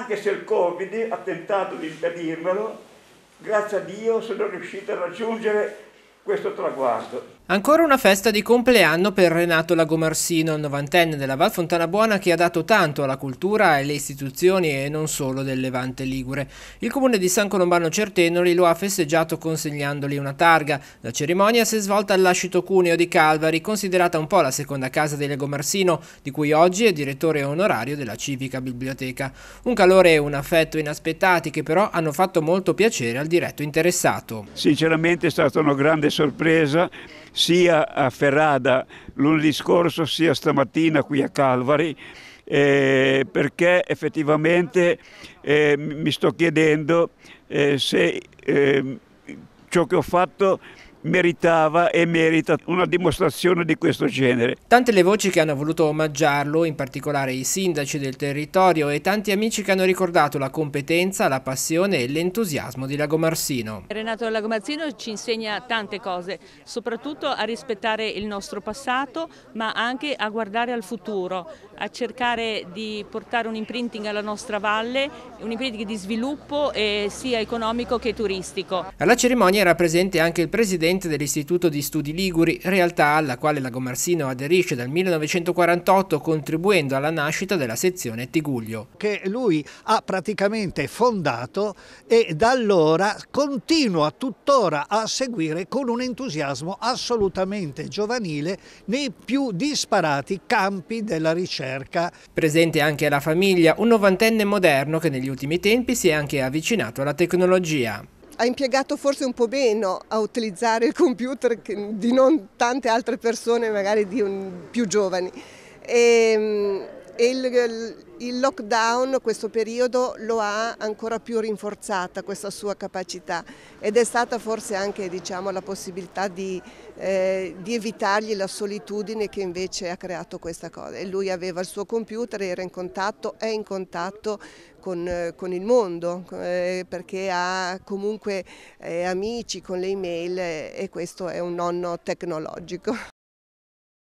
anche se il Covid ha tentato di impedirmelo, grazie a Dio sono riuscito a raggiungere questo traguardo. Ancora una festa di compleanno per Renato Lagomarsino, il novantenne della Val Fontana Buona che ha dato tanto alla cultura e alle istituzioni e non solo del Levante Ligure. Il comune di San Colombano Certenoli lo ha festeggiato consegnandogli una targa. La cerimonia si è svolta all'ascito Cuneo di Calvari, considerata un po' la seconda casa di Lagomarsino, di cui oggi è direttore onorario della civica biblioteca. Un calore e un affetto inaspettati che però hanno fatto molto piacere al diretto interessato. Sinceramente è stata una grande sorpresa sia a Ferrada lunedì scorso sia stamattina qui a Calvari eh, perché effettivamente eh, mi sto chiedendo eh, se ehm, ciò che ho fatto meritava e merita una dimostrazione di questo genere. Tante le voci che hanno voluto omaggiarlo, in particolare i sindaci del territorio e tanti amici che hanno ricordato la competenza, la passione e l'entusiasmo di Lago Marsino. Renato Lago Marsino ci insegna tante cose, soprattutto a rispettare il nostro passato, ma anche a guardare al futuro, a cercare di portare un imprinting alla nostra valle, un imprinting di sviluppo eh, sia economico che turistico. Alla cerimonia era presente anche il presidente presidente dell'Istituto di Studi Liguri, realtà alla quale la Gomarsino aderisce dal 1948 contribuendo alla nascita della sezione Tiguglio. Che lui ha praticamente fondato e da allora continua tuttora a seguire con un entusiasmo assolutamente giovanile nei più disparati campi della ricerca. Presente anche la famiglia, un novantenne moderno che negli ultimi tempi si è anche avvicinato alla tecnologia ha impiegato forse un po' meno a utilizzare il computer di non tante altre persone magari un, più giovani. E, ehm, il, il, lockdown, questo periodo, lo ha ancora più rinforzata questa sua capacità ed è stata forse anche diciamo, la possibilità di, eh, di, evitargli la solitudine che invece ha creato questa cosa. E lui aveva il suo computer, era in contatto, è in contatto con, eh, con il mondo eh, perché ha comunque eh, amici con le email eh, e questo è un nonno tecnologico.